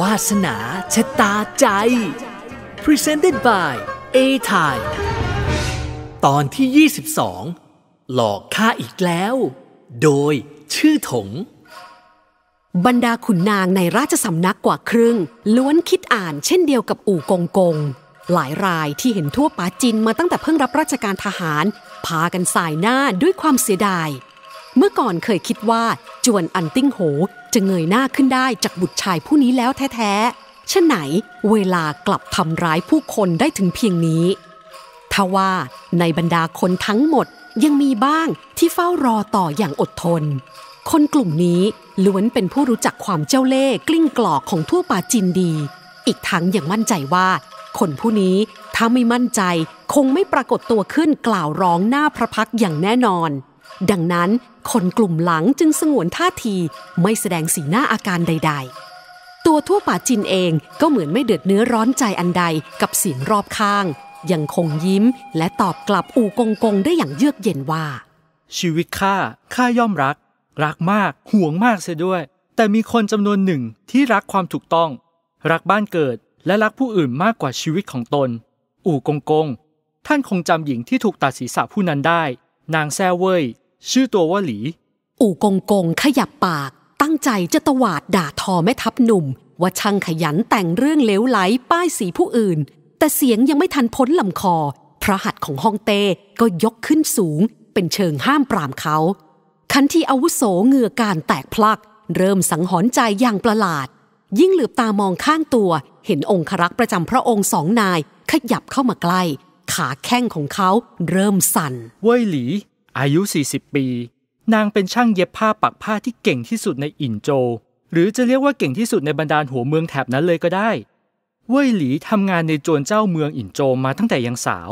วาสนาชะตาใจ Presented by A t i m e ตอนที่ 22 หลอกข้าอีกแล้ว โดยชื่อถง บรรดาขุนนางในราชสำนักกว่าครึ่ง ล้วนคิดอ่านเช่นเดียวกับอู่กงกง หลายรายที่เห็นทั่วปาจิน มาตั้งแต่เพิ่งรับราชการทหาร พากันสายหน้าด้วยความเสียดาย เมื่อก่อนเคยคิดว่า จวนอันติ้งโหจะเงยหน้าขึ้นได้จากบุตรชายผู้นี้แล้วแท้ๆชะไหนเวลากลับทำร้ายผู้คนได้ถึงเพียงนี้ ทว่าในบรรดาคนทั้งหมดยังมีบ้างที่เฝ้ารอต่ออย่างอดทน คนกลุ่มนี้ล้วนเป็นผู้รู้จักความเจ้าเล่ห์กลิ้งกลอกของทั่วป่าจินดี อีกทั้งยังมั่นใจว่าคนผู้นี้ถ้าไม่มั่นใจคงไม่ปรากฏตัวขึ้นกล่าวร้องหน้าพระพักอย่างแน่นอนดังนั้นคนกลุ่มหลังจึงสงวนท่าทีไม่แสดงสีหน้าอาการใด ๆ ตัวทั่วป่าจินเองก็เหมือนไม่เดือดเนื้อร้อนใจอันใดกับเสียงรอบข้าง ยังคงยิ้ม และตอบกลับอูกงกงได้อย่างเยือกเย็นว่า ชีวิตข้าข้าย่อมรัก รักมากห่วงมากเสียด้วย แต่มีคนจำนวนหนึ่งที่รักความถูกต้อง รักบ้านเกิดและรักผู้อื่นมากกว่าชีวิตของตน อู่กงกง ท่านคงจำหญิงที่ถูกตัดศีรษะผู้นั้นได้ นางแซ่เว่ยชื่อตัวว่าหลีอู่กงกงขยับปาก ตั้งใจจะตวาดด่าทอแม่ทัพหนุ่ม ว่าช่างขยันแต่งเรื่องเลวไหลป้ายสีผู้อื่น แต่เสียงยังไม่ทันพ้นลำคอ พระหัตของฮองเต้ก็ยกขึ้นสูง เป็นเชิงห้ามปรามเขาคันที่อาวุโสเงือการแตกพลัก เริ่มสังหรณ์ใจอย่างประหลาด ยิ่งเหลือบตามองข้างตัว เห็นองครักษ์ประจำพระองค์สองนายขยับเข้ามาใกล้ ขาแข้งของเขาเริ่มสั่นเว่ยหลีอายุ 40 ปี นางเป็นช่างเย็บผ้าปักผ้าที่เก่งที่สุดในอินโจ หรือจะเรียกว่าเก่งที่สุดในบรรดาหัวเมืองแถบนั้นเลยก็ได้ เว่ยหลีทำงานในโจนเจ้าเมืองอินโจมาตั้งแต่ยังสาว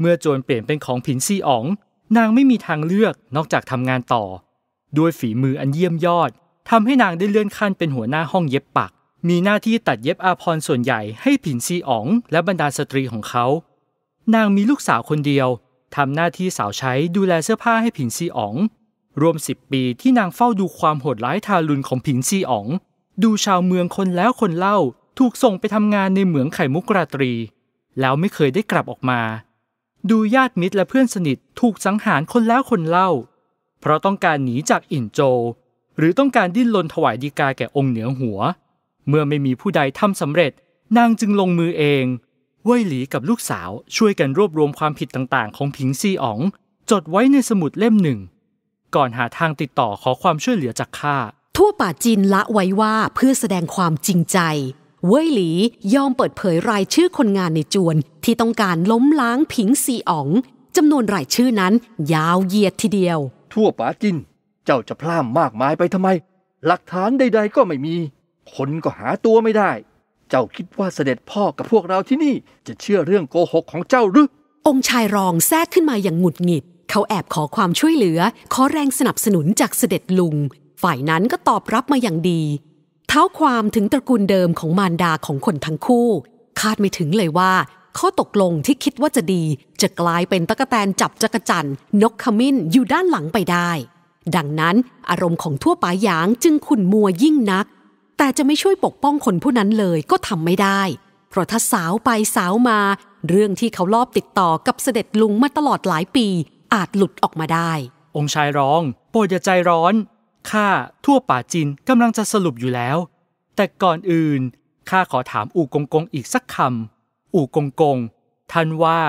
เมื่อโจนเปลี่ยนเป็นของผินซีอ๋อง นางไม่มีทางเลือกนอกจากทำงานต่อ ด้วยฝีมืออันเยี่ยมยอดทำให้นางได้เลื่อนขั้นเป็นหัวหน้าห้องเย็บปัก มีหน้าที่ตัดเย็บอาพรส่วนใหญ่ให้ผินซีอ๋องและบรรดาสตรีของเขา นางมีลูกสาวคนเดียวทำหน้าที่สาวใช้ดูแลเสื้อผ้าให้ผินซีอ๋อง รวมสิบปีที่นางเฝ้าดูความโหดร้ายทารุณของผินซีอ๋อง ดูชาวเมืองคนแล้วคนเล่า ถูกส่งไปทำงานในเหมืองไข่มุกราตรี แล้วไม่เคยได้กลับออกมา ดูญาติมิตรและเพื่อนสนิทถูกสังหารคนแล้วคนเล่า เพราะต้องการหนีจากอินโจ หรือต้องการดิ้นรนถวายดีกาแก่องค์เหนือหัว เมื่อไม่มีผู้ใดทำสำเร็จ นางจึงลงมือเองเว่ยหลีกับลูกสาวช่วยกันรวบรวมความผิดต่างๆ ของผิงซีอ๋อง จดไว้ในสมุดเล่มหนึ่ง ก่อนหาทางติดต่อขอความช่วยเหลือจากข้าทั่วป่าจีนละไว้ว่าเพื่อแสดงความจริงใจ เว่ยหลียอมเปิดเผยรายชื่อคนงานในจวน ที่ต้องการล้มล้างผิงซีอ๋องจำนวนรายชื่อนั้น ยาวเหยียดทีเดียว ทั่วป่าจินเจ้าจะพล่ามมากมายไปทำไม หลักฐานใด ๆก็ไม่มีคนก็หาตัวไม่ได้เจ้าคิดว่าเสด็จพ่อกับพวกเราที่นี่จะเชื่อเรื่องโกหกของเจ้าหรือ องค์ชายรองแทรกขึ้นมาอย่างหงุดหงิด เขาแอบขอความช่วยเหลือ ขอแรงสนับสนุนจากเสด็จลุงฝ่ายนั้นก็ตอบรับมาอย่างดีเท้าความถึงตระกูลเดิมของมารดาของคนทั้งคู่ คาดไม่ถึงเลยว่า ข้อตกลงที่คิดว่าจะดีจะกลายเป็นตะกแตนจับจักจั่นนกขมิ้นอยู่ด้านหลังไปได้ ดังนั้นอารมณ์ของทั่วป่ายางจึงขุ่นมัวยิ่งนักแต่จะไม่ช่วยปกป้องคนผู้นั้นเลยก็ทำไม่ได้ เพราะถ้าสาวไปสาวมา เรื่องที่เขาลอบติดต่อกับเสด็จลุงมาตลอดหลายปีอาจหลุดออกมาได้ องค์ชายร้อง โปรดอย่าใจร้อนข้าทั่วป่าจินกำลังจะสรุปอยู่แล้ว แต่ก่อนอื่นข้าขอถามอู่กงกงอีกสักคำอู่กงกงท่านว่า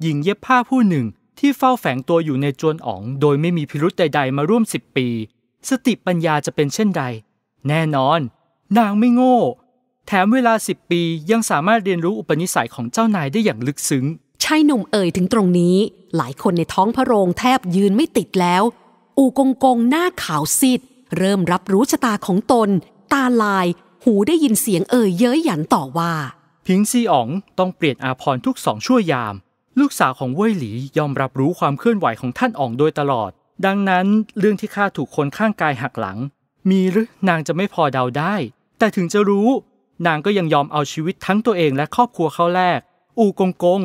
หญิงเย็บผ้าผู้หนึ่งที่เฝ้าแฝงตัวอยู่ในจวนอ๋องโดยไม่มีพิรุธใดๆมาร่วมสิบปี สติปัญญาจะเป็นเช่นใดแน่นอนนางไม่โง่ แถมเวลาสิบปียังสามารถเรียนรู้อุปนิสัยของเจ้านายได้อย่างลึกซึ้งชายหนุ่มเอ่ยถึงตรงนี้ หลายคนในท้องพระโรงแทบยืนไม่ติดแล้ว อูกงกงหน้าขาวซีดเริ่มรับรู้ชะตาของตน ตาลายหูได้ยินเสียงเอ่ยเย้ยหยันต่อว่า พิงซีอ๋องต้องเปลี่ยนอาพรทุกสองชั่วยาม ลูกสาวของเว่ยหลียอมรับรู้ความเคลื่อนไหวของท่านอ๋องโดยตลอด ดังนั้นเรื่องที่ข้าถูกคนข้างกายหักหลัง มีหรือนางจะไม่พอเดาได้แต่ถึงจะรู้ นางก็ยังยอมเอาชีวิตทั้งตัวเองและครอบครัวเขาแลกอูกงกง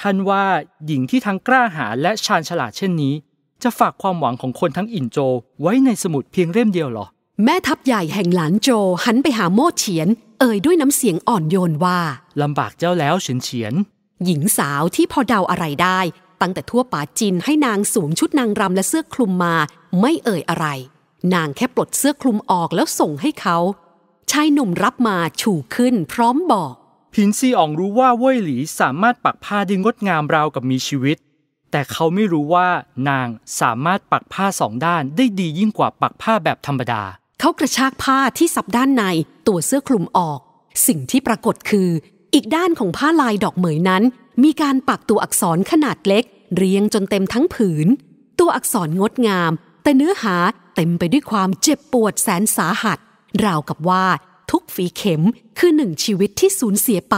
ท่านว่า หญิงที่ทั้งกล้าหาญและชาญฉลาดเช่นนี้ จะฝากความหวังของคนทั้งอินโจ ไว้ในสมุดเพียงเล่มเดียวหรอ แม่ทัพใหญ่แห่งหลานโจหันไปหาโมดเฉียน เอ่ยด้วยน้ำเสียงอ่อนโยนว่าลำบากเจ้าแล้วเฉียนเฉียน หญิงสาวที่พอเดาอะไรได้ตั้งแต่ทั่วป่าจินให้นางสวมชุดนางรำและเสื้อคลุมมา ไม่เอ่ยอะไร นางแค่ปลดเสื้อคลุมออกแล้วส่งให้เขาชายหนุ่มรับมาชูขึ้นพร้อมบอกพินซีอองรู้ว่าเว่ยหลี สามารถปักผ้าได้งดงามราวกับมีชีวิต แต่เขาไม่รู้ว่านางสามารถปักผ้าสองด้านได้ดียิ่งกว่าปักผ้าแบบธรรมดา เขากระชากผ้าที่สับด้านในตัวเสื้อคลุมออก สิ่งที่ปรากฏคือ อีกด้านของผ้าลายดอกเหมยนั้น มีการปักตัวอักษรขนาดเล็ก เรียงจนเต็มทั้งผืน ตัวอักษรงดงาม แต่เนื้อหาเต็มไปด้วยความเจ็บปวดแสนสาหัสราวกับว่าทุกฝีเข็มคือหนึ่งชีวิตที่สูญเสียไป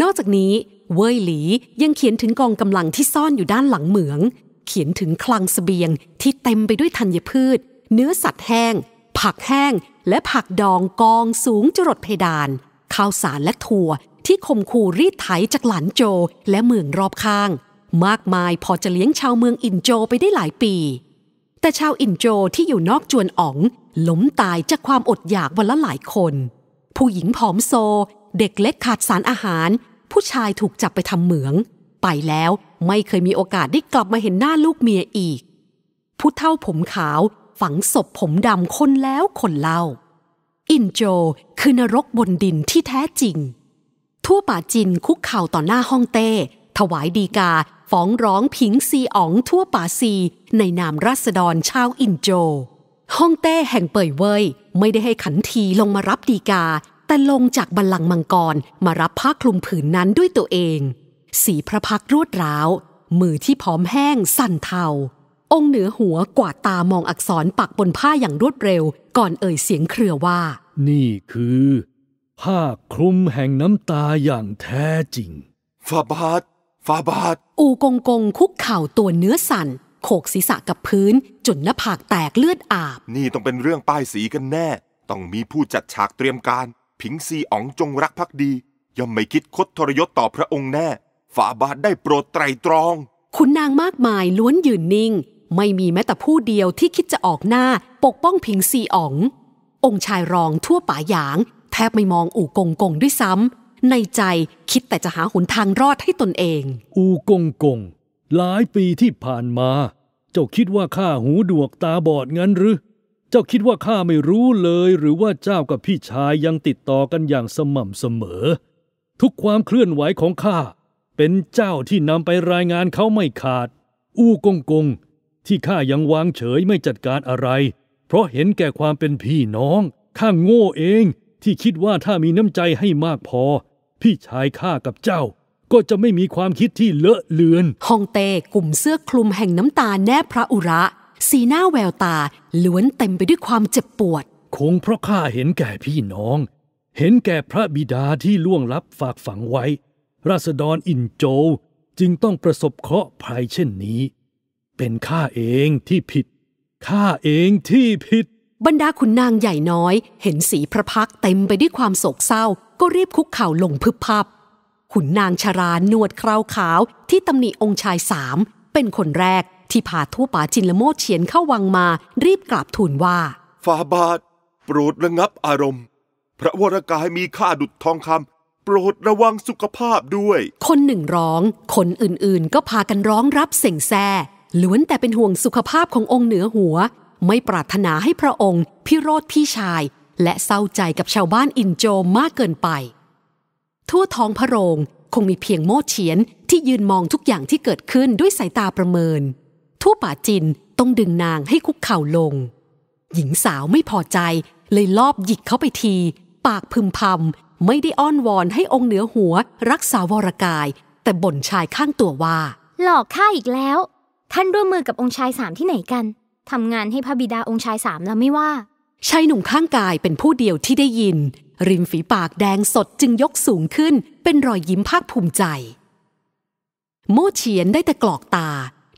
นอกจากนี้เว่ยหลี ยังเขียนถึงกองกำลังที่ซ่อนอยู่ด้านหลังเหมือง เขียนถึงคลังสเสบียง ที่เต็มไปด้วยธัญพืช เนื้อสัตว์แห้ง ผักแห้งและผักดองกองสูงจรดเพดาน ข้าวสารและถั่วที่คมคู่รีดไถจากหลานโจและเมืองรอบข้าง มากมายพอจะเลี้ยงชาวเมืองอินโจไปได้หลายปี แต่ชาวอินโจที่อยู่นอกจวนอ๋องล้มตายจากความอดอยากวันละหลายคน ผู้หญิงผอมโซ เด็กเล็กขาดสารอาหาร ผู้ชายถูกจับไปทำเหมือง ไปแล้วไม่เคยมีโอกาสได้กลับมาเห็นหน้าลูกเมียอีก ผู้เท่าผมขาว ฝังศพผมดำคนแล้วคนเล่า อินโจ คือนรกบนดินที่แท้จริง ทั่วป่าจินคุกเข่าต่อหน้าห้องเต้ ถวายดีกาฟ้องร้องผิงซีอ๋องทั่วป่าซี ในนามราษฎรชาวอินโจฮ่องเต้แห่งเป่ยเว่ยไม่ได้ให้ขันทีลงมารับดีกา แต่ลงจากบัลลังก์มังกรมารับผ้าคลุมผืนนั้นด้วยตัวเอง สีพระพักรวดร้าว มือที่ผอมแห้งสั่นเทาองค์เหนือหัวกวาดตามองอักษรปักบนผ้าอย่างรวดเร็วก่อนเอ่ยเสียงเครือว่า นี่คือ ผ้าคลุมแห่งน้ำตาอย่างแท้จริงฟาบาทฟาบาทอูกงกงคุกเข่าตัวเนื้อสั่นโขกศีรษะกับพื้นจนหน้าผากแตกเลือดอาบ นี่ต้องเป็นเรื่องป้ายสีกันแน่ ต้องมีผู้จัดฉากเตรียมการ ผิงซีอ๋องจงรักภักดีย่อมไม่คิดคดทรยศต่อพระองค์แน่ฝ่าบาทได้โปรดไตรตรองคุณนางมากมายล้วนยืนนิ่ง ไม่มีแม้แต่ผู้เดียวที่คิดจะออกหน้าปกป้องผิงซีอ๋อง องค์ชายรองทั่วป่าหยาง แทบไม่มองอู่กงกงด้วยซ้ำในใจคิดแต่จะหาหนทางรอดให้ตนเอง อู่กงกงหลายปีที่ผ่านมา เจ้าคิดว่าข้าหูดวกตาบอดงั้นหรือเจ้าคิดว่าข้าไม่รู้เลย หรือว่าเจ้ากับพี่ชายยังติดต่อกันอย่างสม่ำเสมอ ทุกความเคลื่อนไหวของข้าเป็นเจ้าที่นำไปรายงานเขาไม่ขาด อู้กงกง ที่ข้ายังวางเฉยไม่จัดการอะไร เพราะเห็นแก่ความเป็นพี่น้อง ข้าโง่เอง ที่คิดว่าถ้ามีน้ำใจให้มากพอ พี่ชายข้ากับเจ้าก็จะไม่มีความคิดที่เลอะเลือนฮองเต้กลุ่มเสื้อคลุมแห่งน้ำตาแนบพระอุระ สีหน้าแววตาล้วนเต็มไปด้วยความเจ็บปวด คงเพราะข้าเห็นแก่พี่น้อง เห็นแก่พระบิดาที่ล่วงลับฝากฝังไว้ ราษฎรอินโจจึงต้องประสบเคราะห์ภัยเช่นนี้ เป็นข้าเองที่ผิด ข้าเองที่ผิด บรรดาขุนนางใหญ่น้อย เห็นสีพระพักเต็มไปด้วยความโศกเศร้าก็รีบคุกเข่าลงพึบพับขุนนางชารา นวดคราวขาว ที่ตำหนิองค์ชายสามเป็นคนแรกที่พาทูป่าจินละโมดเฉียนเข้าวังมารีบกราบทูลว่าฟาบาทโปรดระงับอารมณ์ พระวรกายมีค่าดุจทองคำโปรดระวังสุขภาพด้วย คนหนึ่งร้อง คนอื่นๆก็พากันร้องรับเสียงแซ่ล้วนแต่เป็นห่วงสุขภาพขององค์เหนือหัว ไม่ปรารถนาให้พระองค์ พิโรธพี่ชาย และเศร้าใจกับชาวบ้านอินโจมมากเกินไปทั่วท้องพระโรงคงมีเพียงโม่เฉียน ที่ยืนมองทุกอย่างที่เกิดขึ้นด้วยสายตาประเมินทู่ป่าจินต้องดึงนางให้คุกเข่าลง หญิงสาวไม่พอใจเลยลอบหยิกเขาไปที ปากพึมพำไม่ได้อ้อนวอนให้องค์เหนือหัวรักษาวรกาย แต่บ่นชายข้างตัวว่า หลอกข้าอีกแล้ว ท่านร่วมมือกับองค์ชายสามที่ไหนกันทำงานให้พระบิดาองค์ชายสามแล้วไม่ว่าชายหนุ่มข้างกายเป็นผู้เดียวที่ได้ยินริมฝีปากแดงสดจึงยกสูงขึ้น เป็นรอยยิ้มภาคภูมิใจ โมเฉียนได้แต่กรอกตา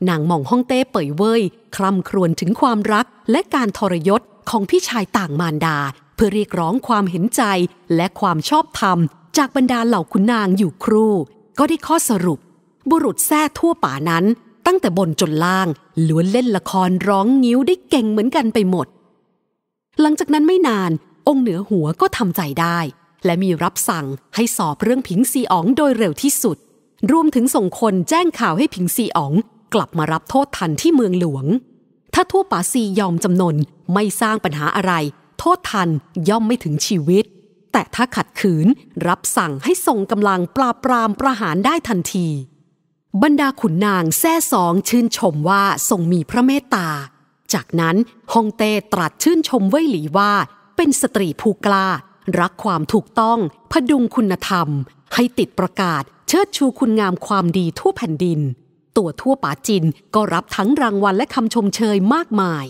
นางมองฮ่องเต้เป่ยเว่ยคร่ำครวญถึงความรักและการทรยศของพี่ชายต่างมารดา เพื่อเรียกร้องความเห็นใจและความชอบธรรมจากบรรดาเหล่าขุนนางอยู่ครู่ ก็ได้ข้อสรุป บุรุษแท้ทั่วป่านั้น ตั้งแต่บนจนล่างล้วนเล่นละครร้องงิ้วได้เก่งเหมือนกันไปหมด หลังจากนั้นไม่นานองค์เหนือหัวก็ทำใจได้ และมีรับสั่งให้สอบเรื่องผิงซีอ๋องโดยเร็วที่สุด รวมถึงส่งคนแจ้งข่าวให้ผิงซีอ๋อง กลับมารับโทษทันที่เมืองหลวง ถ้าทั่วป๋าซียอมจำนน ไม่สร้างปัญหาอะไร โทษทันย่อมไม่ถึงชีวิต แต่ถ้าขัดขืนรับสั่งให้ส่งกำลังปราบปรามประหารได้ทันที บรรดาขุนนางแซ่สองชื่นชมว่าทรงมีพระเมตตาจากนั้นฮองเต้ตรัสชื่นชมเว่ยหลีว่าเป็นสตรีผู้กล้า รักความถูกต้องพดุงคุณธรรม ให้ติดประกาศ เชิดชูคุณงามความดีทั่วแผ่นดิน ตัวทั่วป่าจินก็รับทั้งรางวัลและคำชมเชยมากมาย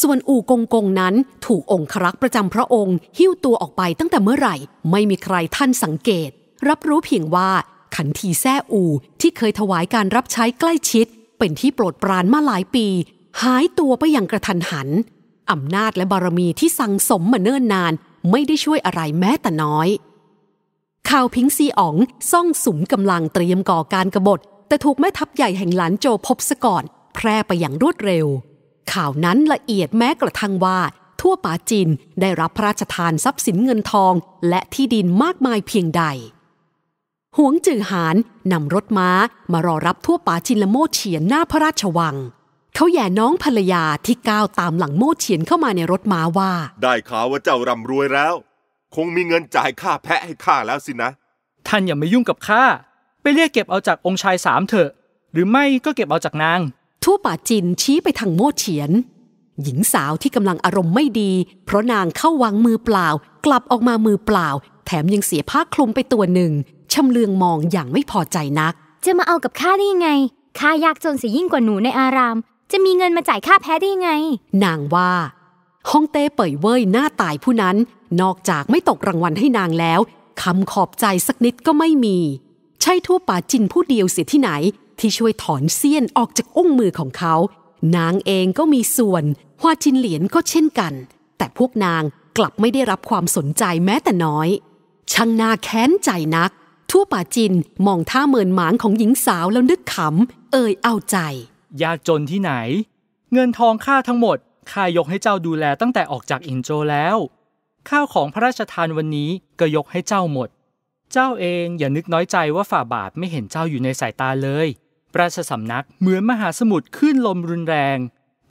ส่วนอู่กงกงนั้นถูกองครักษ์ประจำพระองค์ หิ้วตัวออกไปตั้งแต่เมื่อไหร่ ไม่มีใครท่านสังเกต รับรู้เพียงว่าขันทีแซ่อู่ที่เคยถวายการรับใช้ใกล้ชิด เป็นที่โปรดปรานมาหลายปี หายตัวไปอย่างกระทันหันอำนาจและบารมีที่สั่งสมมาเนิ่นนานไม่ได้ช่วยอะไรแม้แต่น้อย ข่าวพิงซีอ๋องซ่องสุมกำลังเตรียมก่อการกรบฏ แต่ถูกแม่ทัพใหญ่แห่งหลานโจพบซะก่อน แพร่ไปอย่างรวดเร็ว ข่าวนั้นละเอียดแม้กระทั่งว่า ทั่วป่าจินได้รับพระราชทานทรัพย์สินเงินทองและที่ดินมากมายเพียงใด หวงจือหานนำรถม้ามารอรับทั่วป่าจินละโมเฉียนหน้าพระราชวังเขาแย่น้องภรรยาที่ก้าวตามหลังโม่เฉียนเข้ามาในรถม้าว่า ได้ข่าวว่าเจ้าร่ำรวยแล้ว คงมีเงินจ่ายค่าแพะให้ข้าแล้วสินะท่านอย่ามายุ่งกับข้าไปเรียกเก็บเอาจากองค์ชายสามเถอะ หรือไม่ก็เก็บเอาจากนางทู่ป่าจินชี้ไปทางโม่เฉียน หญิงสาวที่กำลังอารมณ์ไม่ดี เพราะนางเข้าวางมือเปล่า กลับออกมามือเปล่า แถมยังเสียผ้าคลุมไปตัวหนึ่งชำเลืองมองอย่างไม่พอใจนัก จะมาเอากับข้าได้ยังไงข้ายากจนเสียยิ่งกว่าหนูในอารามจะมีเงินมาจ่ายค่าแพ้ได้ยังไง นางว่าฮ่องเต้เป่ยเว่ยหน้าตายผู้นั้น นอกจากไม่ตกรางวัลให้นางแล้วคำขอบใจสักนิดก็ไม่มีใช่ทั่วป่าจินผู้เดียวเสียที่ไหน ที่ช่วยถอนเสี้ยนออกจากอุ้งมือของเขา นางเองก็มีส่วนฮวาจินเหลียนก็เช่นกัน แต่พวกนางกลับไม่ได้รับความสนใจแม้แต่น้อยช่างนาแค้นใจนัก ทั่วป่าจินมองท่าเมินหมางของหญิงสาวแล้วนึกขำเอ่ยเอาใจยากจนที่ไหน เงินทองข้าทั้งหมดข้ายกให้เจ้าดูแลตั้งแต่ออกจากอินโจแล้ว ข้าวของพระราชทานวันนี้ก็ยกให้เจ้าหมด เจ้าเองอย่านึกน้อยใจว่าฝ่าบาทไม่เห็นเจ้าอยู่ในสายตาเลย ราชสำนักเหมือนมหาสมุทรขึ้นลมรุนแรง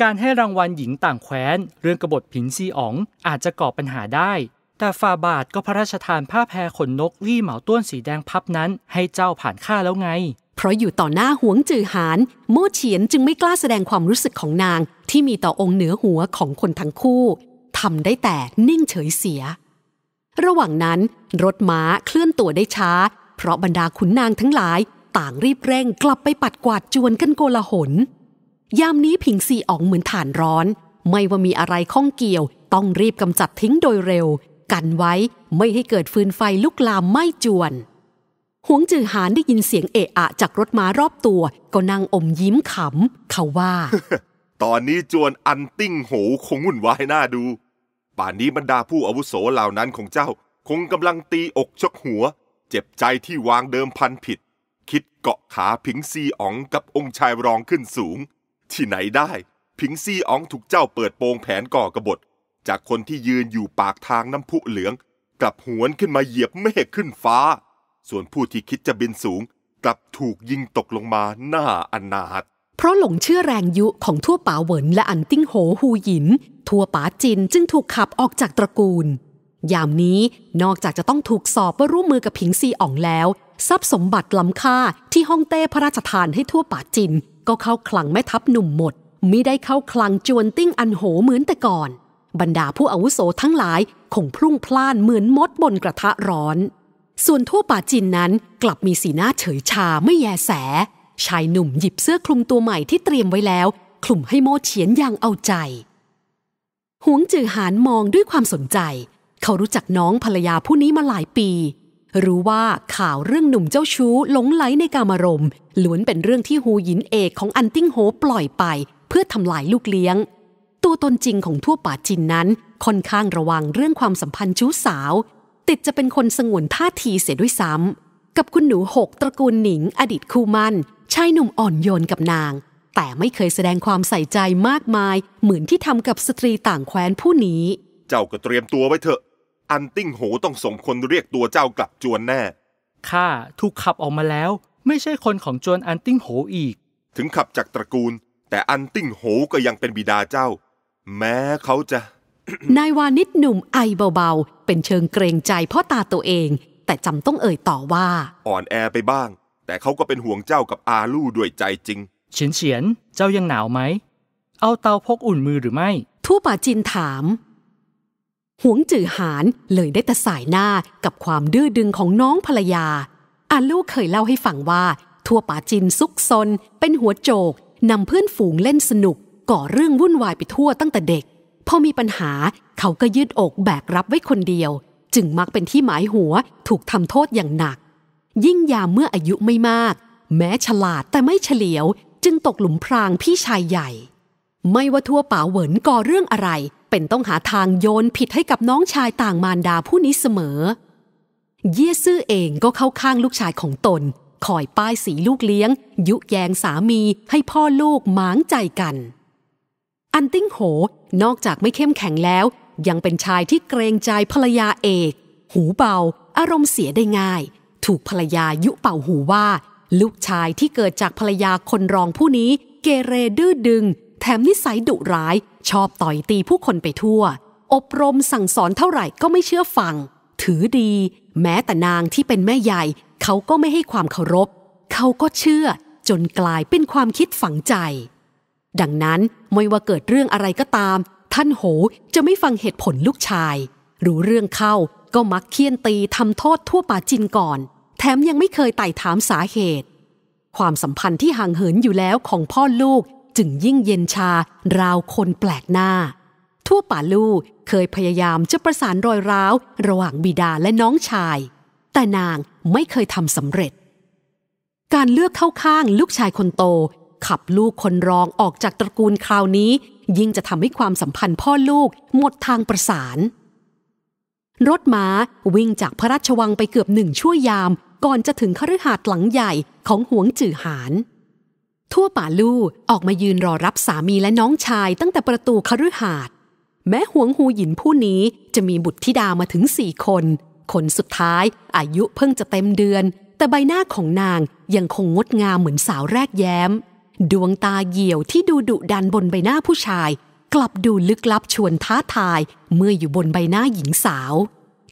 การให้รางวัลหญิงต่างแคว้น เรื่องกบฏผินซีอ๋อง อาจจะก่อปัญหาได้ แต่ฝ่าบาทก็พระราชทานผ้าแพรขนนกวี่เหมาต้วนสีแดงพับนั้นให้เจ้าผ่านข้าแล้วไงเพราะอยู่ต่อหน้าหวงจือหานโมเฉียนจึงไม่กล้าแสดงความรู้สึกของนางที่มีต่อองค์เหนือหัวของคนทั้งคู่ทำได้แต่นิ่งเฉยเสีย ระหว่างนั้น รถม้าเคลื่อนตัวได้ช้า เพราะบรรดาขุนนางทั้งหลาย ต่างรีบเร่งกลับไปปัดกวาดจวนกันโกลาหลยามนี้ผิงซีอองเหมือนฐานร้อน ไม่ว่ามีอะไรข้องเกี่ยว ต้องรีบกำจัดทิ้งโดยเร็ว กันไว้ไม่ให้เกิดฟืนไฟลุกลามไหม้จวนหวงจือหานได้ยินเสียงเอะอะจากรถม้ารอบตัว ก็นั่งอมยิ้มขำ เขาว่า ตอนนี้จวนอันติ้งโหคงวุ่นวายน่าดู ป่านนี้บรรดาผู้อาวุโสเหล่านั้นของเจ้าคงกำลังตีอกชกหัว เจ็บใจที่วางเดิมพันผิด คิดเกาะขาผิงซีอ๋องกับองค์ชายรองขึ้นสูง ที่ไหนได้ผิงซีอ๋องถูกเจ้าเปิดโปงแผนก่อกระบฏจากคนที่ยืนอยู่ปากทางน้ำพุเหลืองกลับหวนขึ้นมาเหยียบเมฆขึ้นฟ้าส่วนผู้ที่คิดจะบินสูง กลับถูกยิงตกลงมาหน้าอนาถเพราะหลงเชื่อแรงยุของทั่วป๋าเหวิน และอันติ้งโหฮูหยินทั่วป๋าจินจึงถูกขับออกจากตระกูล ยามนี้นอกจากจะต้องถูกสอบว่าร่วมมือกับผิงซีอ่องแล้ว ทรัพย์สมบัติล้ำค่า ที่ฮ่องเต้พระราชทานให้ทั่วป๋าจิน ก็เข้าคลังแม่ทัพหนุ่มหมดมิได้เข้าคลังจวนติ้งอันโหเหมือนแต่ก่อน บรรดาผู้อาวุโสทั้งหลาย คงพลุ่งพล่านเหมือนมดบนกระทะร้อนส่วนทั่วป่าจินนั้นกลับมีสีหน้าเฉยชาไม่แยแส ชายหนุ่มหยิบเสื้อคลุมตัวใหม่ที่เตรียมไว้แล้ว คลุมให้โมเฉียนอย่างเอาใจ หวงจือหานมองด้วยความสนใจ เขารู้จักน้องภรรยาผู้นี้มาหลายปี รู้ว่าข่าวเรื่องหนุ่มเจ้าชู้หลงไหลในกามารมล้วนเป็นเรื่องที่ฮูยินเอกของอันติ้งโฮปล่อยไป เพื่อทำลายลูกเลี้ยง ตัวตนจริงของทั่วป่าจินนั้นค่อนข้างระวังเรื่องความสัมพันธ์ชู้สาวติดจะเป็นคนสงวนท่าทีเสียด้วยซ้ำกับคุณหนูหกตระกูลหนิงอดีตคู่มั่นชายหนุ่มอ่อนโยนกับนาง แต่ไม่เคยแสดงความใส่ใจมากมาย เหมือนที่ทำกับสตรีต่างแคว้นผู้นี้ เจ้าก็เตรียมตัวไว้เถอะ อันติ้งโหต้องส่งคนเรียกตัวเจ้ากลับจวนแน่ข้าถูกขับออกมาแล้ว ไม่ใช่คนของจวนอันติ้งโหอีก ถึงขับจากตระกูล แต่อันติ้งโหก็ยังเป็นบิดาเจ้า แม้เขาจะนายวานิชหนุ่มไอเบาๆเป็นเชิงเกรงใจพ่อตาตัวเอง แต่จำต้องเอ่ยต่อว่า อ่อนแอไปบ้าง แต่เขาก็เป็นห่วงเจ้ากับอาลู่ด้วยใจจริง เฉียนเฉียนเจ้ายังหนาวไหม เอาเตาพกอุ่นมือหรือไม่ทู่ป่าจินถาม หวงจื่อหานเลยได้แต่สายหน้ากับความดื้อดึงของน้องภรรยา อาลู่เคยเล่าให้ฟังว่า ทั่วป่าจินซุกซน เป็นหัวโจกนำเพื่อนฝูงเล่นสนุกก่อเรื่องวุ่นวายไปทั่วตั้งแต่เด็กพอมีปัญหาเขาก็ยืดอกแบกรับไว้คนเดียว จึงมักเป็นที่หมายหัวถูกทำโทษอย่างหนัก ยิ่งยามเมื่ออายุไม่มาก แม้ฉลาดแต่ไม่เฉลียว จึงตกหลุมพรางพี่ชายใหญ่ ไม่ว่าทั่วป่าเหวินก่อเรื่องอะไร เป็นต้องหาทางโยนผิดให้กับน้องชายต่างมารดาผู้นี้เสมอ เย่ซื่อเองก็เข้าข้างลูกชายของตน คอยป้ายสีลูกเลี้ยง ยุแยงสามีให้พ่อลูกหมางใจกันอันติ้งโหนอกจากไม่เข้มแข็งแล้ว ยังเป็นชายที่เกรงใจภรรยาเอก หูเบา อารมณ์เสียได้ง่าย ถูกภรรยายุเป่าหูว่า ลูกชายที่เกิดจากภรรยาคนรองผู้นี้ เกเรดื้อดึง แถมนิสัยดุร้าย ชอบต่อยตีผู้คนไปทั่ว อบรมสั่งสอนเท่าไหร่ก็ไม่เชื่อฟัง ถือดี แม้แต่นางที่เป็นแม่ใหญ่เขาก็ไม่ให้ความเคารพเขาก็เชื่อจนกลายเป็นความคิดฝังใจดังนั้นไม่ว่าเกิดเรื่องอะไรก็ตาม ท่านโหจะไม่ฟังเหตุผลลูกชาย รู้เรื่องเข้าก็มักเคี่ยนตีทำโทษทั่วป่าจินก่อน แถมยังไม่เคยไต่ถามสาเหตุ ความสัมพันธ์ที่ห่างเหินอยู่แล้วของพ่อลูกจึงยิ่งเย็นชาราวคนแปลกหน้า ทั่วป่าลู่เคยพยายามจะประสานรอยร้าว ระหว่างบิดาและน้องชาย แต่นางไม่เคยทำสำเร็จ การเลือกเข้าข้างลูกชายคนโตขับลูกคนรองออกจากตระกูลคราวนี้ ยิ่งจะทำให้ความสัมพันธ์พ่อลูก หมดทางประสาน รถม้าวิ่งจากพระราชวังไปเกือบหนึ่งชั่วยาม ก่อนจะถึงคฤหาสน์หลังใหญ่ของหวงจื่อหาน ทั่วป่าลู่ออกมายืนรอรับสามีและน้องชายตั้งแต่ประตูคฤหาสน์แม้หวงหูหยินผู้นี้จะมีบุตรธิดามาถึงสี่คน คนสุดท้าย อายุเพิ่งจะเต็มเดือน แต่ใบหน้าของนางยังคงงดงามเหมือนสาวแรกแย้มดวงตาเหี่ยวที่ดูดุดันบนใบหน้าผู้ชาย กลับดูลึกลับชวนท้าทาย เมื่ออยู่บนใบหน้าหญิงสาว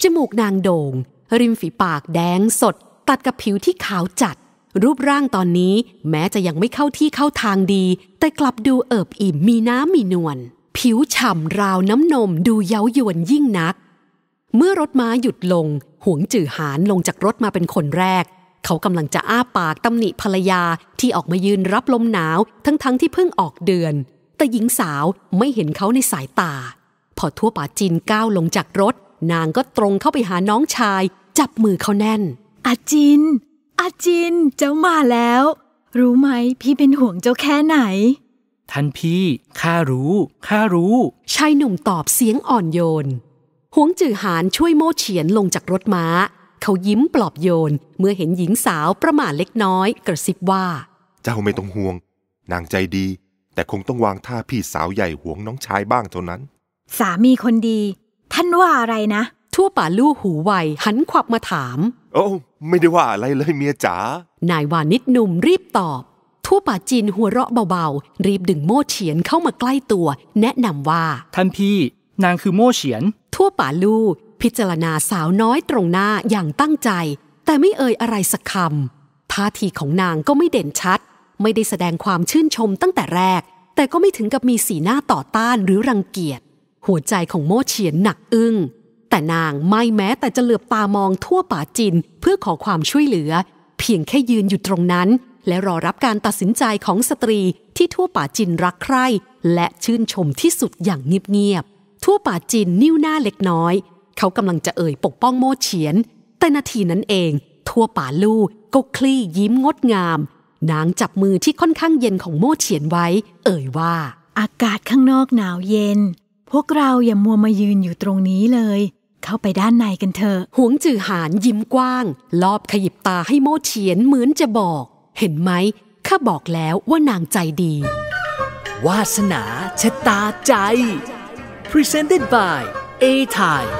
จมูกนางโด่ง ริมฝีปากแดงสด ตัดกับผิวที่ขาวจัด รูปร่างตอนนี้ แม้จะยังไม่เข้าที่เข้าทางดี แต่กลับดูเอิบอิ่มมีน้ำมีนวลผิวฉ่ำราวน้ำนมดูเย้ายวนยิ่งนัก เมื่อรถม้าหยุดลง หวงจื่อหานลงจากรถมาเป็นคนแรกเขากำลังจะอ้าปากตำหนิภรรยาที่ออกมายืนรับลมหนาวทั้งๆทที่เพิ่งออกเดือนแต่หญิงสาวไม่เห็นเขาในสายตา พอทั่วป่าจินก้าวลงจากรถ นางก็ตรงเข้าไปหาน้องชาย จับมือเขาแน่นอาจินอาจิน เจ้ามาแล้ว รู้ไหม พี่เป็นห่วงเจ้าแค่ไหน ท่านพี่ข้ารู้ข้ารู้ชายหนุ่มตอบเสียงอ่อนโยนหวงจือหานช่วยโม่เฉียนลงจากรถม้าเขายิ้มปลอบโยน เมื่อเห็นหญิงสาวประมาทเล็กน้อยกระซิบว่า เจ้าไม่ต้องห่วง นางใจดี แต่คงต้องวางท่าพี่สาวใหญ่ห่วงน้องชายบ้างเท่านั้น สามีคนดี ท่านว่าอะไรนะ ทั่วป่าลู่หูไวหันขวับมาถาม โอ้ไม่ได้ว่าอะไรเลยเมียจ๋านายวานิดหนุ่มรีบตอบ ทั่วป่าจีนหัวเราะเบาๆ รีบดึงโม่เฉียนเข้ามาใกล้ตัว แนะนำว่าท่านพี่นางคือโม่เฉียน ทั่วป่าลู่พิจารณาสาวน้อยตรงหน้าอย่างตั้งใจ แต่ไม่เอ่ยอะไรสักคำท่าทีของนางก็ไม่เด่นชัด ไม่ได้แสดงความชื่นชมตั้งแต่แรก แต่ก็ไม่ถึงกับมีสีหน้าต่อต้านหรือรังเกียจหัวใจของโมเฉียนหนักอึง้งแต่นางไม่แม้แต่จะเหลือบตามองทั่วป่าจิน เพื่อขอความช่วยเหลือ เพียงแค่ยืนอยู่ตรงนั้น และรอรับการตัดสินใจของสตรีที่ทั่วป่าจินรักใคร่และชื่นชมที่สุดอย่างเงียบ ๆ ทั่วป่าจินนิ้วหน้าเล็กน้อยเขากำลังจะเอ่ยปกป้องโมเฉียน แต่นาทีนั้นเอง ทั่วป่าลู่ก็คลี่ยิ้มงดงาม นางจับมือที่ค่อนข้างเย็นของโมเฉียนไว้ เอ่ยว่า อากาศข้างนอกหนาวเย็น พวกเราอย่ามัวมายืนอยู่ตรงนี้เลย เข้าไปด้านในกันเถอะหวงจือหานยิ้มกว้าง ลอบขยิบตาให้โมเฉียนเหมือนจะบอก เห็นไหมข้าบอกแล้วว่านางใจดี วาสนาชะตาใจ Presented by A-Time